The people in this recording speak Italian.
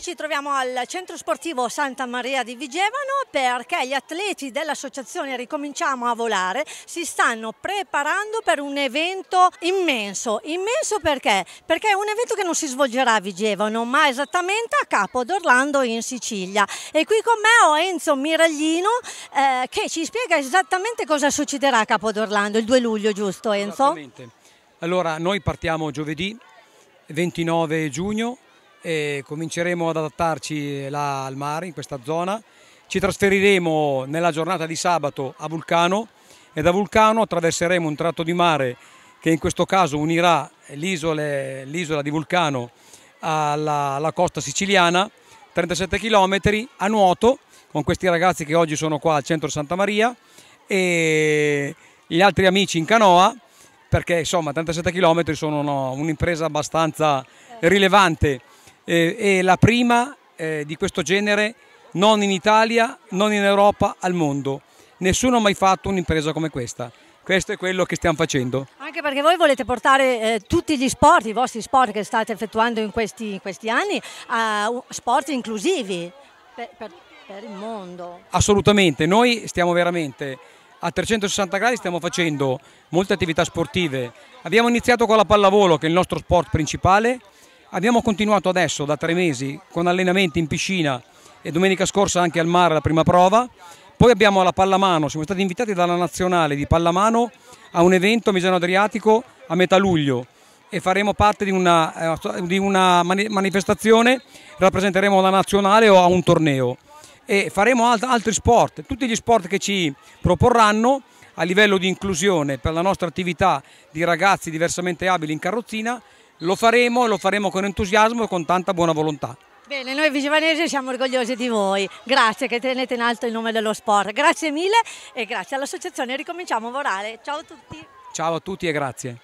Oggi ci troviamo al centro sportivo Santa Maria di Vigevano perché gli atleti dell'associazione Ricominciamo a volare si stanno preparando per un evento immenso. Immenso perché? Perché è un evento che non si svolgerà a Vigevano ma esattamente a Capo d'Orlando in Sicilia. E qui con me ho Enzo Miraglino eh, che ci spiega esattamente cosa succederà a Capo d'Orlando il 2 luglio, giusto Enzo? Esattamente. Allora noi partiamo giovedì 29 giugno e cominceremo ad adattarci eh, là al mare, in questa zona. Ci trasferiremo nella giornata di sabato a Vulcano e da Vulcano attraverseremo un tratto di mare che in questo caso unirà l'isola di Vulcano alla, alla costa siciliana, 37 km a nuoto con questi ragazzi che oggi sono qua al centro Santa Maria e gli altri amici in canoa perché insomma 37 km sono un'impresa abbastanza eh. rilevante eh, è la prima eh, di questo genere non in Italia, non in Europa, al mondo. Nessuno ha mai fatto un'impresa come questa. Questo è quello che stiamo facendo. Anche perché voi volete portare eh, tutti gli sport, i vostri sport che state effettuando in questi, in questi anni, a sport inclusivi per, per, per il mondo. Assolutamente, noi stiamo veramente a 360 gradi stiamo facendo molte attività sportive. Abbiamo iniziato con la pallavolo che è il nostro sport principale, Abbiamo continuato adesso da tre mesi con allenamenti in piscina e domenica scorsa anche al mare la prima prova. Poi abbiamo la pallamano, siamo stati invitati dalla nazionale di pallamano a un evento a Misano Adriatico a metà luglio e faremo parte di una, eh, di una manifestazione, rappresenteremo la nazionale o a un torneo e faremo alt altri sport, tutti gli sport che ci proporranno a livello di inclusione per la nostra attività di ragazzi diversamente abili in carrozzina lo faremo, e lo faremo con entusiasmo e con tanta buona volontà. Bene, noi vigivanesi siamo orgogliosi di voi, grazie che tenete in alto il nome dello sport, grazie mille e grazie all'associazione Ricominciamo Morale, ciao a tutti. Ciao a tutti e grazie.